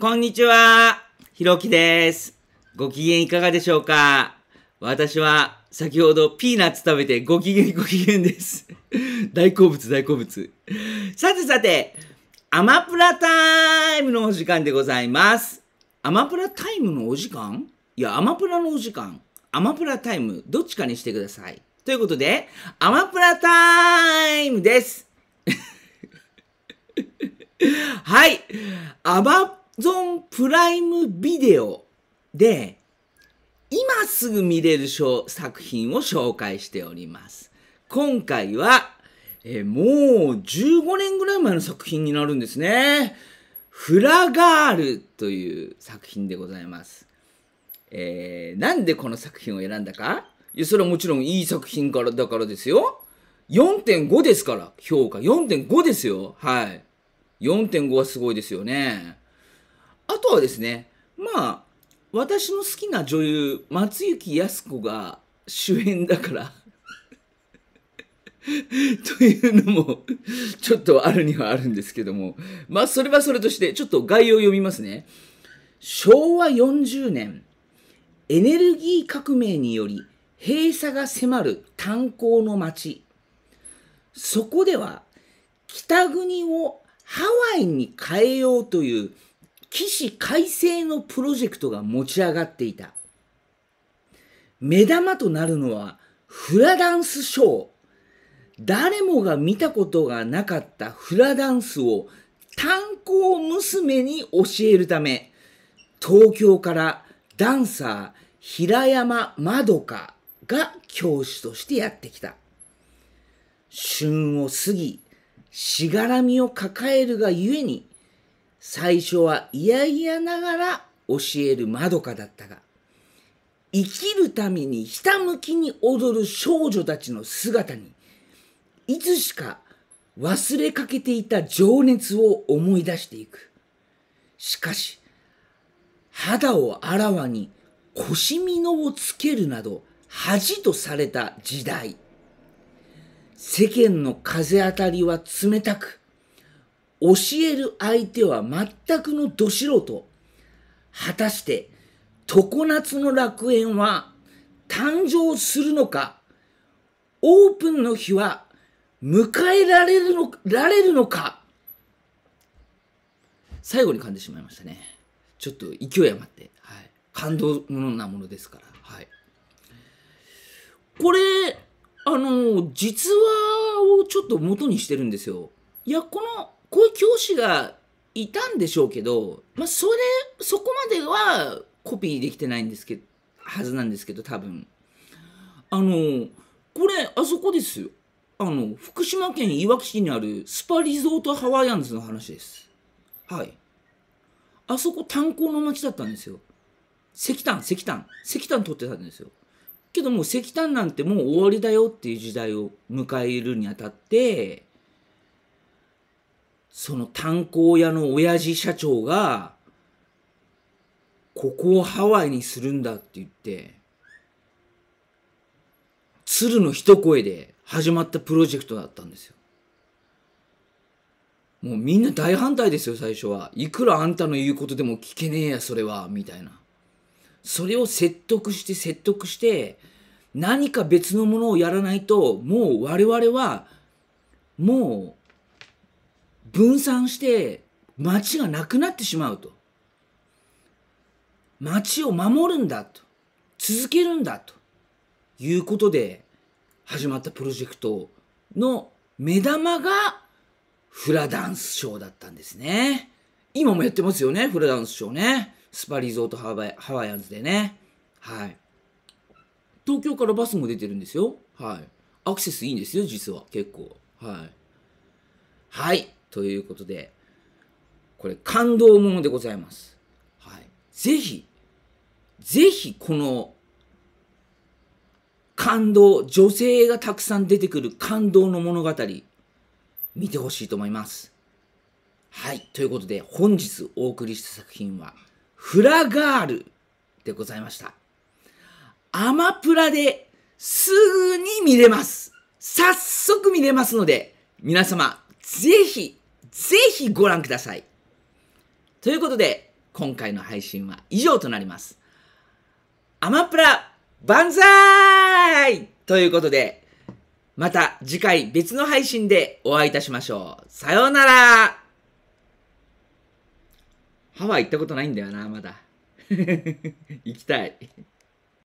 こんにちは。ひろきです。ご機嫌いかがでしょうか私は先ほどピーナッツ食べてご機嫌ご機嫌です。大好物大好物。さてさて、アマプラタイムのお時間でございます。アマプラタイムのお時間いや、アマプラのお時間。アマプラタイム、どっちかにしてください。ということで、アマプラタイムです。はい。アマゾンプライムビデオで、今すぐ見れる作品を紹介しております。今回は、えもう15年ぐらい前の作品になるんですね。フラガールという作品でございます。えー、なんでこの作品を選んだかいや、それはもちろんいい作品からだからですよ。4.5ですから、評価。4.5ですよ。はい。4.5はすごいですよね。あとはですね、まあ、私の好きな女優、松雪泰子が主演だから というのもちょっとあるにはあるんですけども、まあ、それはそれとして、ちょっと概要を読みますね。昭和40年、エネルギー革命により閉鎖が迫る炭鉱の町。そこでは、北国をハワイに変えようという起死回生のプロジェクトが持ち上がっていた。目玉となるのはフラダンスショー。誰もが見たことがなかったフラダンスを炭鉱娘に教えるため、東京からダンサー平山まどかが教師としてやってきた。旬を過ぎ、しがらみを抱えるがゆえに、最初は嫌々ながら教えるまどかだったが、生きるためにひたむきに踊る少女たちの姿に、いつしか忘れかけていた情熱を思い出していく。しかし、肌をあらわに腰身のをつけるなど恥とされた時代。世間の風当たりは冷たく、教える相手は全くのど素人。果たして、常夏の楽園は誕生するのか、オープンの日は迎えられるのられるのか。最後に噛んでしまいましたね。ちょっと勢い余って、はい、感動のなものですから。はい、これ、あの、実話をちょっと元にしてるんですよ。いや、このこういう教師がいたんでしょうけど、まあ、それ、そこまではコピーできてないんですけど、はずなんですけど、多分。あの、これ、あそこですよ。あの、福島県いわき市にあるスパリゾートハワイアンズの話です。はい。あそこ炭鉱の町だったんですよ。石炭、石炭、石炭取ってたんですよ。けどもう石炭なんてもう終わりだよっていう時代を迎えるにあたって、その炭鉱屋の親父社長が、ここをハワイにするんだって言って、鶴の一声で始まったプロジェクトだったんですよ。もうみんな大反対ですよ、最初は。いくらあんたの言うことでも聞けねえや、それは、みたいな。それを説得して説得して、何か別のものをやらないと、もう我々は、もう分散して町がなくなってしまうと。町を守るんだと。続けるんだということで始まったプロジェクトの目玉がフラダンスショーだったんですね。今もやってますよね、フラダンスショーね。スパリゾートハワイアンズでね。はい。東京からバスも出てるんですよ。はい。アクセスいいんですよ、実は。結構。はい。はい。ということで、これ感動ものでございます。はい。ぜひ、ぜひこの感動、女性がたくさん出てくる感動の物語、見てほしいと思います。はい。ということで、本日お送りした作品は、フラガールでございました。アマプラですぐに見れます。早速見れますので、皆様、ぜひぜひご覧ください。ということで、今回の配信は以上となります。アマプラ万歳ということで、また次回別の配信でお会いいたしましょう。さようならハワイ行ったことないんだよな、まだ。行きたい。